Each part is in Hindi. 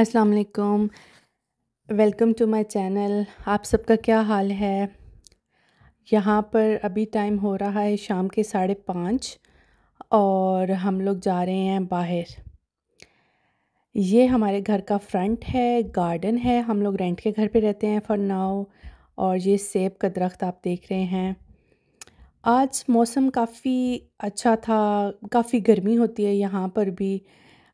अस्सलाम वालेकुम वेलकम टू माय चैनल आप सबका क्या हाल है यहाँ पर अभी टाइम हो रहा है शाम के साढ़े पाँच और हम लोग जा रहे हैं बाहर ये हमारे घर का फ्रंट है गार्डन है हम लोग रेंट के घर पे रहते हैं फॉर नाउ और ये सेब का दरख्त आप देख रहे हैं आज मौसम काफ़ी अच्छा था काफ़ी गर्मी होती है यहाँ पर भी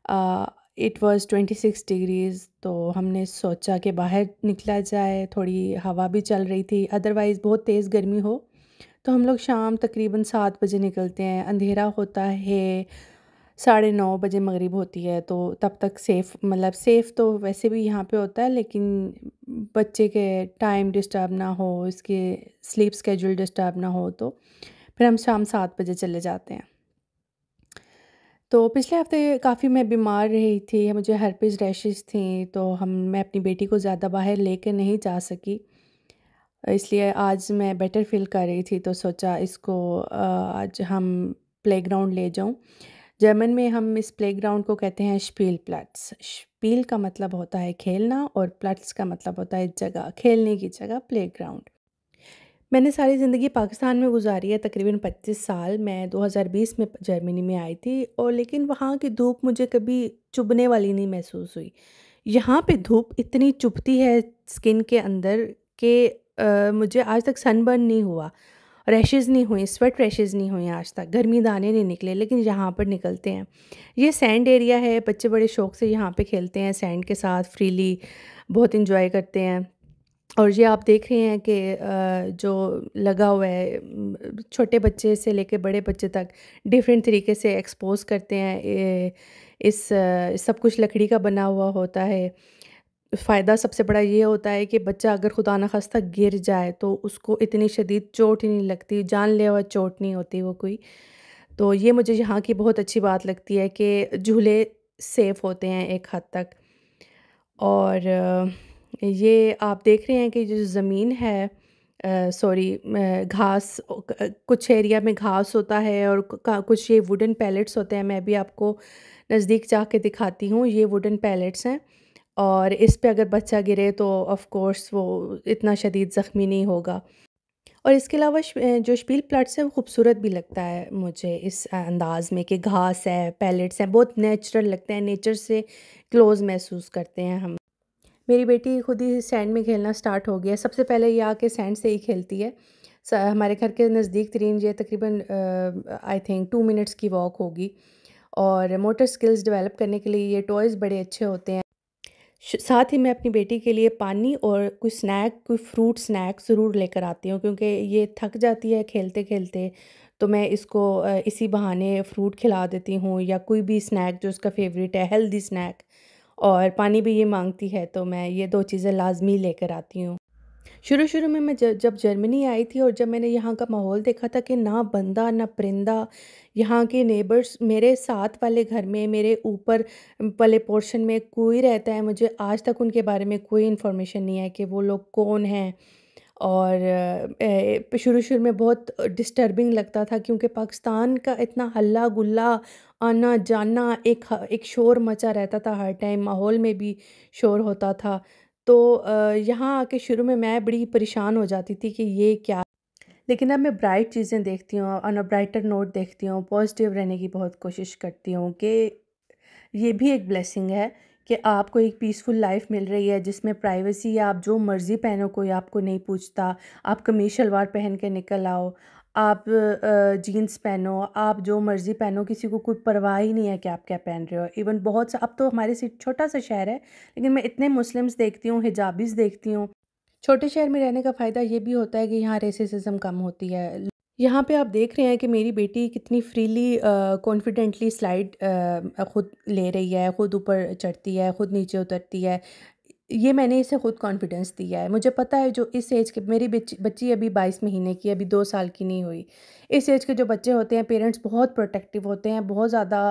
ah, it was twenty six degrees तो हमने सोचा कि बाहर निकला जाए थोड़ी हवा भी चल रही थी अदरवाइज़ बहुत तेज़ गर्मी हो तो हम लोग शाम तकरीबन सात बजे निकलते हैं अंधेरा होता है साढ़े नौ बजे मगरिब होती है तो तब तक सेफ़ मतलब सेफ़ तो वैसे भी यहाँ पे होता है लेकिन बच्चे के टाइम डिस्टर्ब ना हो इसके स्लीप स्केजूल डिस्टर्ब ना हो तो फिर हम शाम सात बजे चले जाते हैं तो पिछले हफ्ते काफ़ी मैं बीमार रही थी मुझे हरपिज रैशेज थी तो हम मैं अपनी बेटी को ज़्यादा बाहर लेकर नहीं जा सकी इसलिए आज मैं बेटर फील कर रही थी तो सोचा इसको आज हम प्लेग्राउंड ले जाऊं जर्मन में हम इस प्लेग्राउंड को कहते हैं शपील प्लट्स शपील का मतलब होता है खेलना और प्लट्स का मतलब होता है जगह खेलने की जगह प्लेग्राउंड मैंने सारी ज़िंदगी पाकिस्तान में गुजारी है तकरीबन 25 साल मैं 2020 में जर्मनी में आई थी और लेकिन वहाँ की धूप मुझे कभी चुभने वाली नहीं महसूस हुई यहाँ पे धूप इतनी चुभती है स्किन के अंदर कि मुझे आज तक सनबर्न नहीं हुआ रैशेज़ नहीं हुई स्वेट रैशेज़ नहीं हुई आज तक गर्मी दाने नहीं निकले लेकिन यहाँ पर निकलते हैं ये सैंड एरिया है बच्चे बड़े शौक से यहाँ पे खेलते हैं सैंड के साथ फ्रीली बहुत इंजॉय करते हैं और ये आप देख रहे हैं कि जो लगा हुआ है छोटे बच्चे से लेके बड़े बच्चे तक डिफरेंट तरीके से एक्सपोज करते हैं इस सब कुछ लकड़ी का बना हुआ होता है फ़ायदा सबसे बड़ा ये होता है कि बच्चा अगर खुदा न खास्ता गिर जाए तो उसको इतनी शदीद चोट ही नहीं लगती जानलेवा चोट नहीं होती वो कोई तो ये मुझे यहाँ की बहुत अच्छी बात लगती है कि झूले सेफ़ होते हैं एक हद तक और ये आप देख रहे हैं कि जो ज़मीन है सॉरी घास कुछ एरिया में घास होता है और कुछ ये वुडन पैलेट्स होते हैं मैं भी आपको नज़दीक जा के दिखाती हूँ ये वुडन पैलेट्स हैं और इस पे अगर बच्चा गिरे तो ऑफ़ कोर्स वो इतना शदीद ज़ख्मी नहीं होगा और इसके अलावा जो शपील प्लाट्स हैं वो खूबसूरत भी लगता है मुझे इस अंदाज़ में कि घास है पैलेट्स हैं बहुत नेचुरल लगते हैं नेचर से क्लोज़ महसूस करते हैं हम मेरी बेटी खुद ही सैंड में खेलना स्टार्ट हो गया सबसे पहले ये आके सैंड से ही खेलती है हमारे घर के नज़दीक तरीन ये तकरीबन आई थिंक टू मिनट्स की वॉक होगी और मोटर स्किल्स डेवलप करने के लिए ये टॉयज़ बड़े अच्छे होते हैं साथ ही मैं अपनी बेटी के लिए पानी और कोई स्नैक कोई फ्रूट स्नैक ज़रूर लेकर आती हूँ क्योंकि ये थक जाती है खेलते खेलते तो मैं इसको इसी बहाने फ्रूट खिला देती हूँ या कोई भी स्नैक जो उसका फेवरेट है हेल्दी स्नैक और पानी भी ये मांगती है तो मैं ये दो चीज़ें लाजमी लेकर आती हूँ शुरू शुरू में मैं जब जर्मनी आई थी और जब मैंने यहाँ का माहौल देखा था कि ना बंदा ना परिंदा यहाँ के नेबर्स मेरे साथ वाले घर में मेरे ऊपर वाले पोर्शन में कोई रहता है मुझे आज तक उनके बारे में कोई इन्फॉर्मेशन नहीं है कि वो लोग कौन हैं और शुरू शुरू में बहुत डिस्टर्बिंग लगता था क्योंकि पाकिस्तान का इतना हल्ला गुल्ला आना जाना एक एक शोर मचा रहता था हर टाइम माहौल में भी शोर होता था तो यहाँ आके शुरू में मैं बड़ी परेशान हो जाती थी कि ये क्या लेकिन अब मैं ब्राइट चीज़ें देखती हूँ और ब्राइटर नोट देखती हूँ पॉजिटिव रहने की बहुत कोशिश करती हूँ कि ये भी एक ब्लेसिंग है कि आपको एक पीसफुल लाइफ मिल रही है जिसमें प्राइवेसी है आप जो मर्ज़ी पहनो कोई आपको नहीं पूछता आप कमीज शलवार पहन के निकल आओ आप जीन्स पहनो आप जो मर्ज़ी पहनो किसी को कोई परवाह ही नहीं है कि आप क्या पहन रहे हो इवन बहुत सा अब तो हमारे से छोटा सा शहर है लेकिन मैं इतने मुस्लिम्स देखती हूँ हिजाबीज़ देखती हूँ छोटे शहर में रहने का फ़ायदा ये भी होता है कि यहाँ रेसिसम कम होती है यहाँ पे आप देख रहे हैं कि मेरी बेटी कितनी फ्रीली कॉन्फिडेंटली स्लाइड ख़ुद ले रही है ख़ुद ऊपर चढ़ती है ख़ुद नीचे उतरती है ये मैंने इसे ख़ुद कॉन्फिडेंस दिया है मुझे पता है जो इस एज के मेरी बच्ची बच्ची अभी बाईस महीने की अभी दो साल की नहीं हुई इस एज के जो बच्चे होते हैं पेरेंट्स बहुत प्रोटेक्टिव होते हैं बहुत ज़्यादा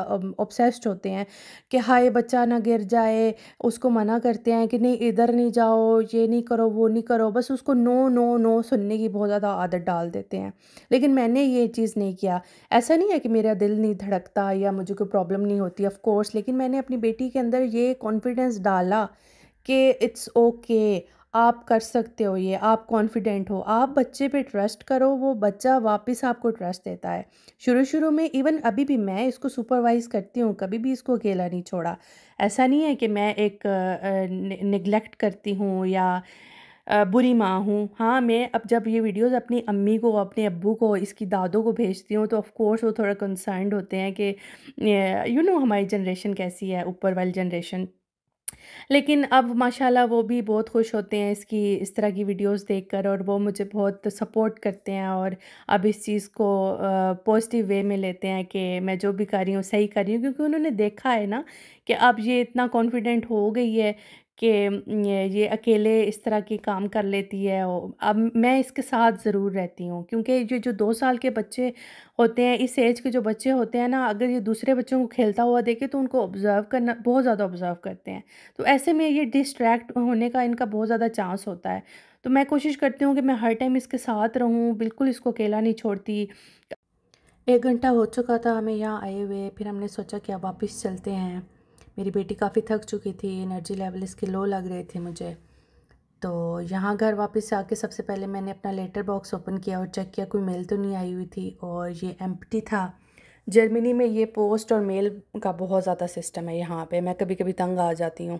ऑब्सेस्ड होते हैं कि हाय बच्चा ना गिर जाए उसको मना करते हैं कि नहीं इधर नहीं जाओ ये नहीं करो वो नहीं करो बस उसको नो नो नो सुनने की बहुत ज़्यादा आदत डाल देते हैं लेकिन मैंने ये चीज़ नहीं किया ऐसा नहीं है कि मेरा दिल नहीं धड़कता या मुझे कोई प्रॉब्लम नहीं होती ऑफ़ कोर्स लेकिन मैंने अपनी बेटी के अंदर ये कॉन्फिडेंस डाला कि इट्स ओके आप कर सकते हो ये आप कॉन्फिडेंट हो आप बच्चे पे ट्रस्ट करो वो बच्चा वापस आपको ट्रस्ट देता है शुरू शुरू में इवन अभी भी मैं इसको सुपरवाइज करती हूँ कभी भी इसको अकेला नहीं छोड़ा ऐसा नहीं है कि मैं एक निगलेक्ट करती हूँ या बुरी माँ हूँ हाँ मैं अब जब ये वीडियोस अपनी अम्मी को अपने अब्बू को इसकी दादों को भेजती हूँ तो ऑफ़ कोर्स वो थोड़ा कंसर्नड होते हैं कि यू नो हमारी जनरेशन कैसी है ऊपर वाली जनरेशन लेकिन अब माशाल्लाह वो भी बहुत खुश होते हैं इसकी इस तरह की वीडियोस देखकर और वो मुझे बहुत सपोर्ट करते हैं और अब इस चीज़ को पॉजिटिव वे में लेते हैं कि मैं जो भी कर रही हूँ सही कर रही हूँ क्योंकि उन्होंने देखा है ना कि अब ये इतना कॉन्फिडेंट हो गई है कि ये अकेले इस तरह के काम कर लेती है अब मैं इसके साथ ज़रूर रहती हूँ क्योंकि ये जो दो साल के बच्चे होते हैं इस एज के जो बच्चे होते हैं ना अगर ये दूसरे बच्चों को खेलता हुआ देखे तो उनको ऑब्ज़र्व करना बहुत ज़्यादा ऑब्ज़र्व करते हैं तो ऐसे में ये डिस्ट्रैक्ट होने का इनका बहुत ज़्यादा चांस होता है तो मैं कोशिश करती हूँ कि मैं हर टाइम इसके साथ रहूँ बिल्कुल इसको अकेला नहीं छोड़ती एक घंटा हो चुका था हमें यहाँ आए हुए फिर हमने सोचा कि अब वापस चलते हैं मेरी बेटी काफ़ी थक चुकी थी एनर्जी लेवल इसके लो लग रहे थे मुझे तो यहाँ घर वापस आके सबसे पहले मैंने अपना लेटर बॉक्स ओपन किया और चेक किया कोई मेल तो नहीं आई हुई थी और ये एम्प्टी था जर्मनी में ये पोस्ट और मेल का बहुत ज़्यादा सिस्टम है यहाँ पे मैं कभी कभी तंग आ जाती हूँ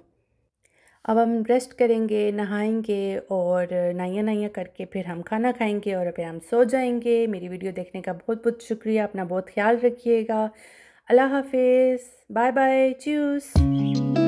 अब हम रेस्ट करेंगे नहाएंगे और नाइया नाइया करके फिर हम खाना खाएंगे और फिर हम सो जाएंगे मेरी वीडियो देखने का बहुत बहुत शुक्रिया अपना बहुत ख्याल रखिएगा अल्लाह हाफिज़ बाय बाय चूस